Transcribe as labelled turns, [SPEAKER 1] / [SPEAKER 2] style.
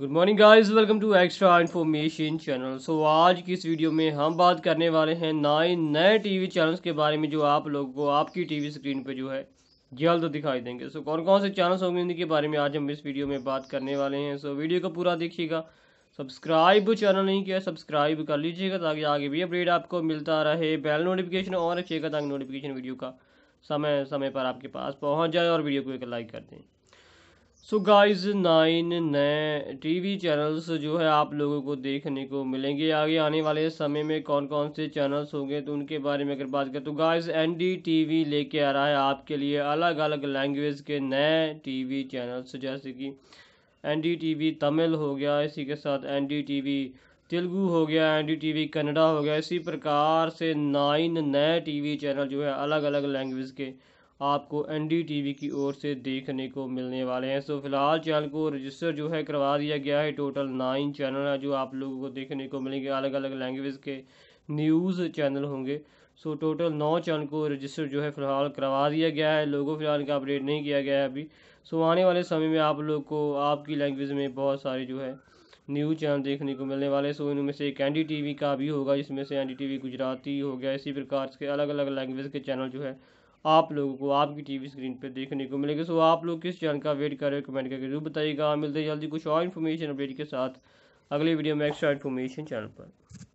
[SPEAKER 1] good morning guys welcome to extra information channel so आज की इस वीडियो में हम बात करने वाले हैं नाइन नए टीवी चैनल्स के बारे में जो आप लोगों को आपकी टीवी स्क्रीन पर जो है जल्द दिखाई देंगे सो so, कौन कौन से चैनल्स होंगे इनके बारे में आज हम इस वीडियो में बात करने वाले हैं सो so, वीडियो को पूरा देखिएगा सब्सक्राइब चैनल नहीं किया सब्सक्राइब कर लीजिएगा ताकि आगे भी अपडेट आपको मिलता रहे बेल नोटिफिकेशन और रखिएगा ताकि नोटिफिकेशन वीडियो का समय समय पर आपके पास पहुँच जाए और वीडियो को एक लाइक कर दें सो गाइस नाइन नए टीवी चैनल्स जो है आप लोगों को देखने को मिलेंगे आगे आने वाले समय में कौन कौन से चैनल्स होंगे तो उनके बारे में अगर बात करें तो गाइस वी लेके आ रहा है आपके लिए अलग अलग लैंग्वेज के नए टीवी चैनल्स जैसे कि वी तमिल हो गया इसी के साथ एन वी तेलुगू हो गया N D T V Kannada हो गया इसी प्रकार से नाइन नए वी चैनल जो है अलग अलग लैंग्वेज के आपको एन डी टी वी की ओर से देखने को मिलने वाले हैं सो फिलहाल चैनल को रजिस्टर जो है करवा दिया गया है टोटल नाइन चैनल है जो आप लोगों को देखने को मिलेंगे अलग अलग लैंग्वेज के न्यूज़ चैनल होंगे सो टोटल नौ चैनल को रजिस्टर जो है फ़िलहाल करवा दिया गया है लोगों फिलहाल इनका अपडेट नहीं किया गया है अभी सो so, आने वाले समय में आप लोग को आपकी लैंग्वेज में बहुत सारे जो है न्यूज़ चैनल देखने को मिलने वाले सो so, इनमें से एक एन टी वी का भी होगा जिसमें से N D T V Gujarati हो गया इसी प्रकार के अलग अलग लैंग्वेज के चैनल जो है आप लोगों को आपकी टीवी स्क्रीन पर देखने को मिलेगा सो आप लोग किस चैनल का वेट कर रहे हो कमेंट करके जरूर बताइएगा मिलते हैं जल्दी कुछ और इन्फॉर्मेशन अपडेट के साथ अगले वीडियो में एक्स्ट्रा इन्फॉर्मेशन चैनल पर